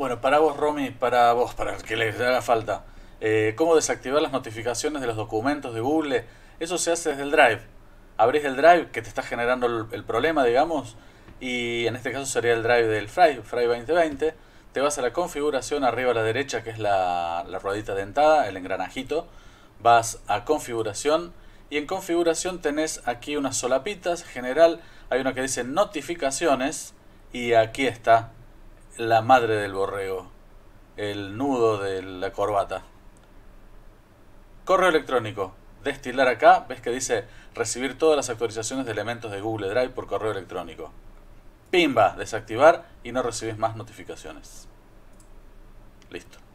Bueno, para vos, Romy, para vos, para el que les haga falta, eh, ¿cómo desactivar las notificaciones de los documentos de Google? Eso se hace desde el Drive. Abrís el Drive que te está generando el, problema, digamos, y en este caso sería el Drive del Fry, Fry 2020. Te vas a la configuración arriba a la derecha, que es la, la ruedita dentada, el engranajito. Vas a configuración y en configuración tenés aquí unas solapitas. General, hay una que dice notificaciones y aquí está la madre del borrego, el nudo de la corbata. Correo electrónico. Destilar acá, ves que dice recibir todas las actualizaciones de elementos de Google Drive por correo electrónico. Pimba, desactivar y no recibes más notificaciones. Listo.